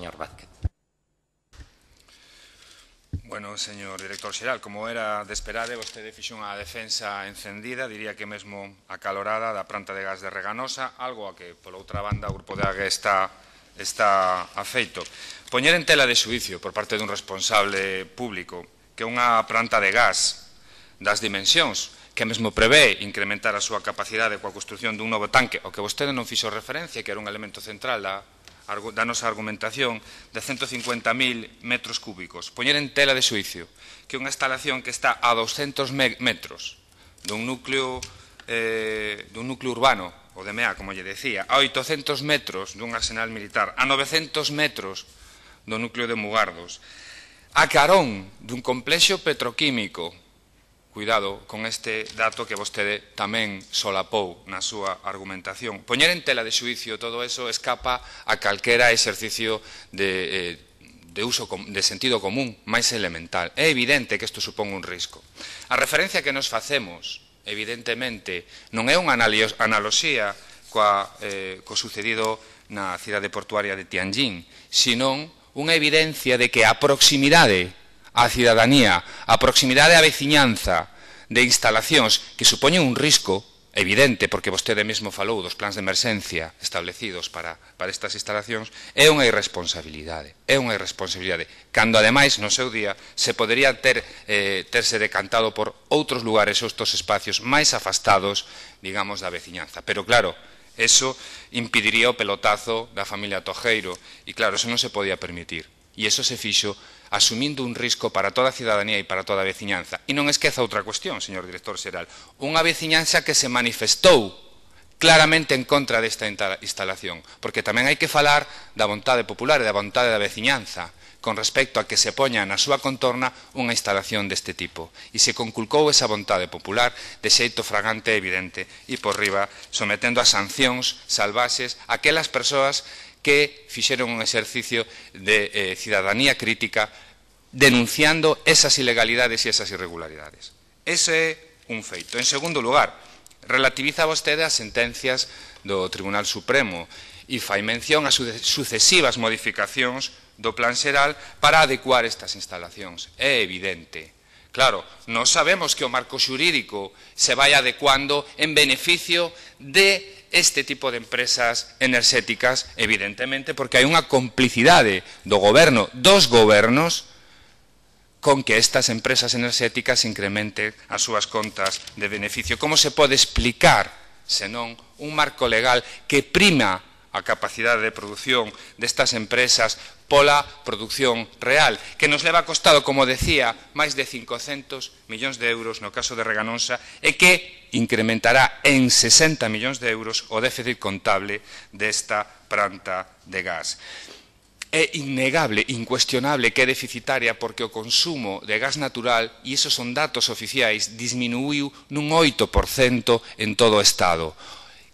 señor Vázquez. Bueno, señor director xeral, como era de esperade, vostede fixou unha defensa encendida, diría que mesmo acalorada da planta de gas de Reganosa, algo a que pola outra banda o Grupo de Ague está está afeito. Poñer en tela de suicio por parte dun responsable público que unha planta de gas das dimensións que mesmo prevé incrementar a súa capacidade coa construción dun novo tanque, o que vostede non fixo referencia, que era un elemento central da da nosa argumentación de 150.000 metros cúbicos. Poñer en tela de suicio que unha instalación que está a 200 metros dun núcleo, eh, dun núcleo urbano, o de MEA, como lle decía, a 800 metros dun arsenal militar, a 900 metros do núcleo de Mugardos, a carón dun complexo petroquímico cuidado con este dato que vostede tamén solapou na súa argumentación. Poñer en tela de xuicio todo eso escapa a calquera exercicio de, eh, de uso de sentido común máis elemental. É evidente que isto supón un risco. A referencia que nos facemos, evidentemente, non é unha analoxía coa, eh, co sucedido na cidade portuaria de Tianjin, senón unha evidencia de que a proximidade a cidadanía, a proximidade á veciñanza de instalacións que supoñen un risco evidente, porque vostede mesmo falou dos plans de emerxencia establecidos para, para estas instalacións, é unha irresponsabilidade, é unha irresponsabilidade, cando ademais no seu día se podería ter, eh, terse decantado por outros lugares, outros espacios máis afastados, digamos, da veciñanza. Pero claro, eso impediría o pelotazo da familia Tojeiro, e claro, eso non se podía permitir. E eso se fixo asumindo un risco para toda a cidadanía e para toda a veciñanza. E non esqueza outra cuestión, señor director xeral, unha veciñanza que se manifestou claramente en contra desta instalación, porque tamén hai que falar da vontade popular e da vontade da veciñanza con respecto a que se poña na súa contorna unha instalación deste tipo. E se conculcou esa vontade popular de xeito fragante e evidente e por riba sometendo a sancións salvaxes aquelas persoas que fixeron un exercicio de eh, cidadanía crítica denunciando esas ilegalidades e esas irregularidades. Ese é un feito. En segundo lugar, relativiza vostede as sentencias do Tribunal Supremo e fai mención a sucesivas modificacións do plan xeral para adecuar estas instalacións. É evidente. Claro, non sabemos que o marco xurídico se vai adecuando en beneficio de este tipo de empresas enerxéticas, evidentemente, porque hai unha complicidade do goberno, dos gobernos, con que estas empresas enerxéticas incrementen as súas contas de beneficio. Como se pode explicar, senón, un marco legal que prima a capacidade de produción destas empresas pola produción real, que nos leva costado, como decía, máis de 500 millóns de euros no caso de Reganonsa e que incrementará en 60 millóns de euros o déficit contable desta planta de gas. É innegable, incuestionable que é deficitaria porque o consumo de gas natural, e esos son datos oficiais, disminuiu nun 8% en todo o Estado.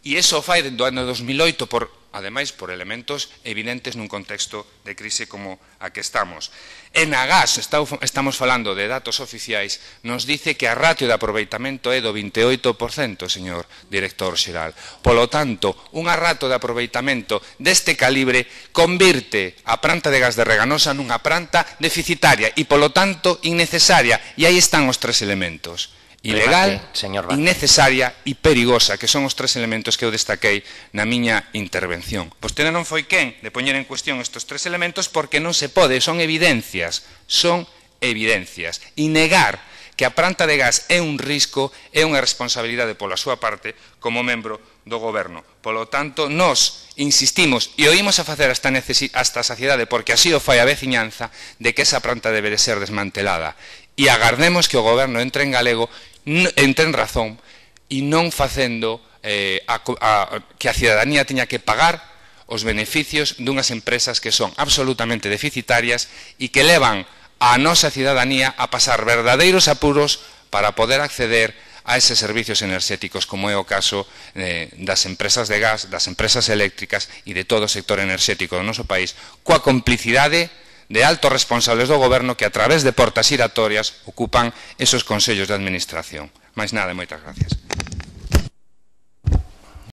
E iso fai dentro do ano 2008 por ademais por elementos evidentes nun contexto de crise como a que estamos. En gas, estamos falando de datos oficiais, nos dice que a ratio de aproveitamento é do 28%, señor director xeral. Polo tanto, unha rato de aproveitamento deste calibre convirte a planta de gas de Reganosa nunha planta deficitaria e, polo tanto, innecesaria. E aí están os tres elementos ilegal, Remate, señor innecesaria e perigosa, que son os tres elementos que eu destaquei na miña intervención. Vostede pois non foi quen de poñer en cuestión estes tres elementos porque non se pode, son evidencias, son evidencias. E negar que a planta de gas é un risco é unha responsabilidade pola súa parte como membro do goberno. Polo tanto, nós insistimos e oímos a facer hasta, hasta a saciedade, porque así o fai a veciñanza, de que esa planta debe de ser desmantelada. E agardemos que o goberno entre en galego entra en razón e non facendo eh, a, a, que a cidadanía teña que pagar os beneficios dunhas empresas que son absolutamente deficitarias e que levan a nosa cidadanía a pasar verdadeiros apuros para poder acceder a eses servicios enerxéticos, como é o caso eh, das empresas de gas, das empresas eléctricas e de todo o sector enerxético do noso país, coa complicidade de altos responsables do goberno que a través de portas giratorias ocupan esos consellos de administración. Mais nada, moitas gracias.